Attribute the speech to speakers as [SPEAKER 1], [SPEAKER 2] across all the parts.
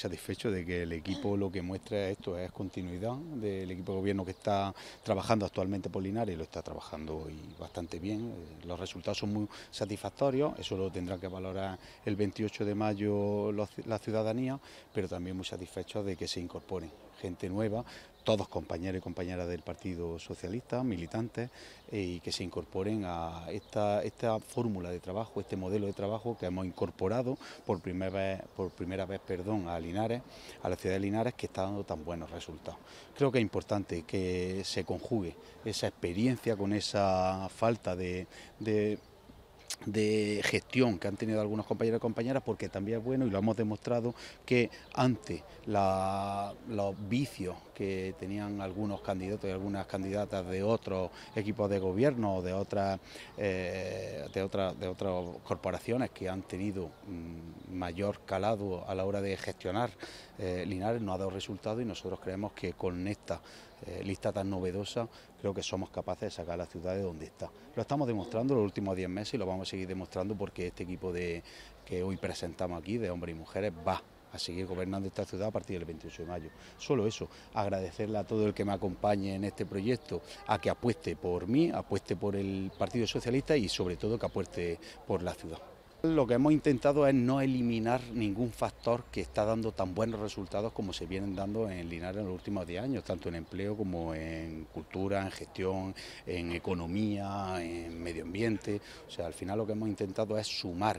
[SPEAKER 1] satisfecho de que el equipo lo que muestra esto es continuidad del equipo de gobierno que está trabajando actualmente por Linares, lo está trabajando y bastante bien. Eh, los resultados son muy satisfactorios, eso lo tendrá que valorar el 28 de mayo la ciudadanía, pero también muy satisfecho de que se incorporen gente nueva, todos compañeros y compañeras del Partido Socialista, militantes, eh, y que se incorporen a esta, esta fórmula de trabajo, este modelo de trabajo que hemos incorporado por primera vez, por primera vez perdón, a Linares, a la ciudad de Linares, que está dando tan buenos resultados. Creo que es importante que se conjugue esa experiencia con esa falta de de gestión que han tenido algunos compañeros y compañeras, porque también es bueno y lo hemos demostrado que ante la, los vicios que tenían algunos candidatos y algunas candidatas de otros equipos de gobierno o de otras eh, de otras de otras corporaciones que han tenido mm, mayor calado a la hora de gestionar eh, Linares no ha dado resultado y nosotros creemos que con esta eh, lista tan novedosa creo que somos capaces de sacar a la ciudad de donde está. Lo estamos demostrando los últimos 10 meses y lo vamos a seguir demostrando porque este equipo de, que hoy presentamos aquí de hombres y mujeres va a seguir gobernando esta ciudad a partir del 28 de mayo. Solo eso, agradecerle a todo el que me acompañe en este proyecto, a que apueste por mí, apueste por el Partido Socialista y sobre todo que apueste por la ciudad. Lo que hemos intentado es no eliminar ningún factor que está dando tan buenos resultados como se vienen dando en Linares en los últimos 10 años, tanto en empleo como en cultura, en gestión, en economía, en medio ambiente. O sea, al final lo que hemos intentado es sumar,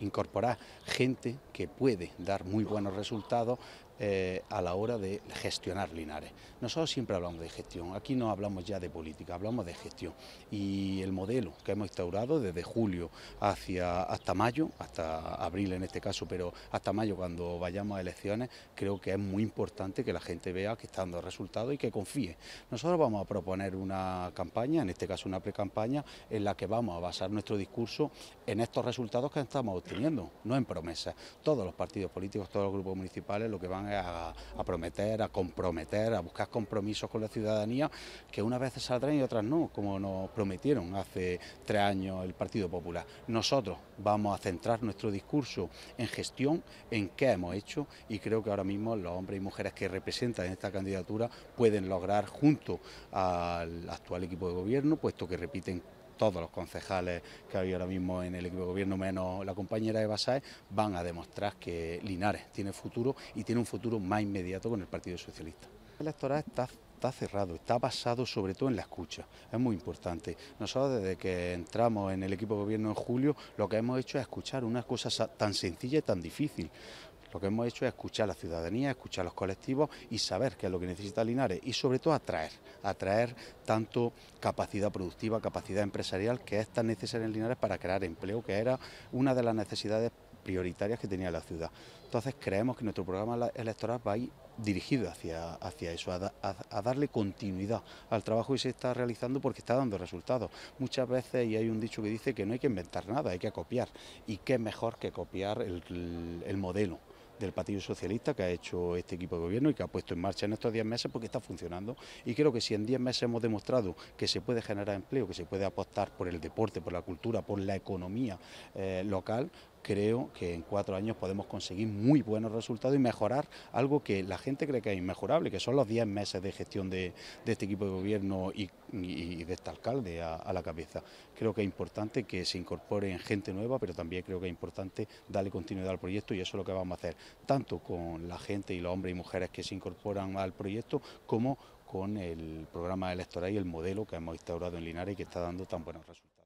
[SPEAKER 1] incorporar gente que puede dar muy buenos resultados eh, a la hora de gestionar Linares. Nosotros siempre hablamos de gestión, aquí no hablamos ya de política, hablamos de gestión. Y el modelo que hemos instaurado desde julio hasta mayo, hasta abril en este caso, pero hasta mayo cuando vayamos a elecciones, creo que es muy importante que la gente vea que está dando resultados y que confíe. Nosotros vamos a proponer una campaña, en este caso una pre-campaña, en la que vamos a basar nuestro discurso en estos resultados que estamos obteniendo teniendo, no en promesas. Todos los partidos políticos, todos los grupos municipales lo que van es a, prometer, a comprometer, a buscar compromisos con la ciudadanía que unas veces saldrán y otras no, como nos prometieron hace tres años el Partido Popular. Nosotros vamos a centrar nuestro discurso en gestión, en qué hemos hecho y creo que ahora mismo los hombres y mujeres que representan esta candidatura pueden lograr junto al actual equipo de gobierno, puesto que repiten todos los concejales que hay ahora mismo en el equipo de gobierno, menos la compañera de Saez, van a demostrar que Linares tiene futuro y tiene un futuro más inmediato con el Partido Socialista. El electoral está está cerrado, está basado sobre todo en la escucha, es muy importante. Nosotros desde que entramos en el equipo de gobierno en julio, lo que hemos hecho es escuchar una cosa tan sencilla y tan difícil. Lo que hemos hecho es escuchar a la ciudadanía, escuchar a los colectivos y saber qué es lo que necesita Linares y sobre todo atraer, atraer tanto capacidad productiva, capacidad empresarial que es tan necesaria en Linares para crear empleo, que era una de las necesidades prioritarias que tenía la ciudad. Entonces creemos que nuestro programa electoral va dirigido hacia, hacia eso, a, darle continuidad al trabajo que se está realizando porque está dando resultados. Muchas veces, y hay un dicho que dice que no hay que inventar nada, hay que copiar. ¿Y qué mejor que copiar el modelo? del Partido Socialista que ha hecho este equipo de gobierno y que ha puesto en marcha en estos 10 meses porque está funcionando. Y creo que si en 10 meses hemos demostrado que se puede generar empleo, que se puede apostar por el deporte, por la cultura, por la economía eh, local, creo que en cuatro años podemos conseguir muy buenos resultados y mejorar algo que la gente cree que es inmejorable, que son los diez meses de gestión de, este equipo de gobierno y, de este alcalde a, a, la cabeza. Creo que es importante que se incorporen gente nueva, pero también creo que es importante darle continuidad al proyecto y eso es lo que vamos a hacer, tanto con la gente y los hombres y mujeres que se incorporan al proyecto, como con el programa electoral y el modelo que hemos instaurado en Linares y que está dando tan buenos resultados.